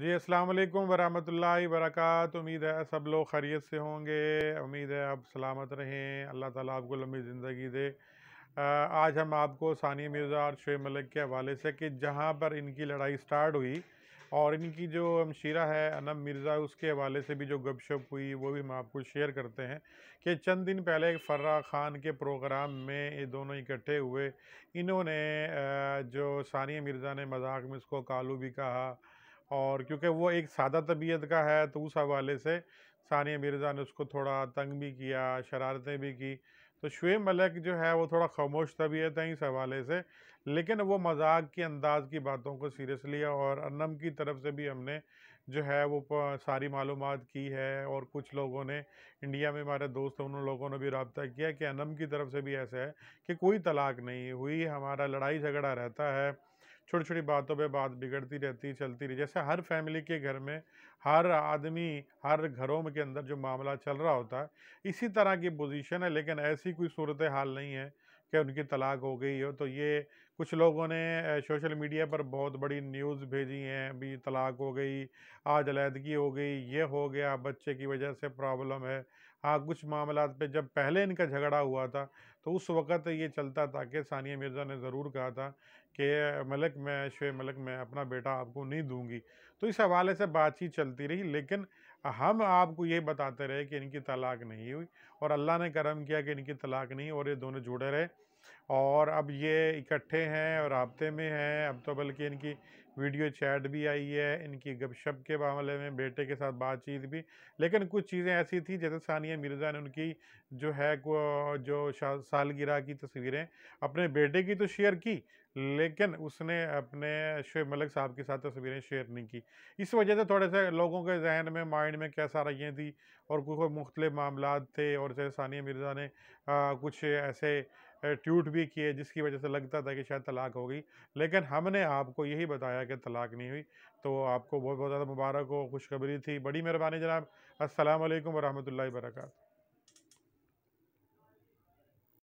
जी अस्सलाम वालेकुम वरहमतुल्लाहि उम्मीद है सब लोग खैरियत से होंगे उम्मीद है आप सलामत रहें अल्लाह ताला आपको लंबी ज़िंदगी दे आज हम आपको सानिया मिर्ज़ा और शुब मलिक के हवाले से कि जहाँ पर इनकी लड़ाई स्टार्ट हुई और इनकी जो हमशीरा है अनम मिर्ज़ा उसके हवाले से भी जो गपशप हुई वो भी हम आपको शेयर करते हैं कि चंद दिन पहले फ़र्रा ख़ान के प्रोग्राम में ये दोनों इकट्ठे हुए इन्होंने जो सानिया मिर्ज़ा ने मजाक में उसको कालू भी कहा और क्योंकि वो एक सादा तबीयत का है तो उस हवाले से सानिया मिर्ज़ा ने उसको थोड़ा तंग भी किया शरारतें भी की तो शुएब मलिक जो है वो थोड़ा खामोश तबीयत है इस हवाले से लेकिन वो मजाक के अंदाज की बातों को सीरियस लिया और अनम की तरफ से भी हमने जो है वो सारी मालूम की है और कुछ लोगों ने इंडिया में हमारे दोस्त उन लोगों ने भी रबता किया कि अनम की तरफ से भी ऐसा है कि कोई तलाक नहीं हुई हमारा लड़ाई झगड़ा रहता है छोटी छोटी बातों पे बात बिगड़ती रहती चलती रही जैसे हर फैमिली के घर में हर आदमी हर घरों के अंदर जो मामला चल रहा होता है इसी तरह की पोजीशन है लेकिन ऐसी कोई सूरत हाल नहीं है कि उनकी तलाक हो गई हो तो ये कुछ लोगों ने सोशल मीडिया पर बहुत बड़ी न्यूज़ भेजी हैं अभी तलाक हो गई आज अलीहदगी हो गई ये हो गया बच्चे की वजह से प्रॉब्लम है हाँ कुछ मामला पे जब पहले इनका झगड़ा हुआ था तो उस वक़्त ये चलता था कि सानिया मिर्ज़ा ने ज़रूर कहा था कि मलक मैं शुए मलक मैं अपना बेटा आपको नहीं दूंगी तो इस हवाले से बातचीत चलती रही लेकिन हम आपको ये बताते रहे कि इनकी तलाक नहीं हुई और अल्लाह ने करम किया कि इनकी तलाक नहीं और ये दोनों जुड़े रहे और अब ये इकट्ठे हैं और रबते में हैं अब तो बल्कि इनकी वीडियो चैट भी आई है इनकी गपशप के मामले में बेटे के साथ बातचीत भी लेकिन कुछ चीज़ें ऐसी थी जैसे सानिया मिर्ज़ा ने उनकी जो है जो सालगिरह की तस्वीरें अपने बेटे की तो शेयर की लेकिन उसने अपने शेब मलिक साहब के साथ तस्वीरें शेयर नहीं की इस वजह से थोड़े से लोगों के जहन में माइंड में कैसा रही थी और कोई मुख्तलिफ मामला थे और जैसे सानिया मिर्ज़ा ने आ, कुछ ऐसे ट्यूट भी किए जिसकी वजह से लगता था कि शायद तलाक हो गई लेकिन हमने आपको यही बताया कि तलाक नहीं हुई तो आपको बहुत बहुत ज़्यादा मुबारक हो खुशखबरी थी बड़ी मेहरबानी जनाब असल वरहमल वर्का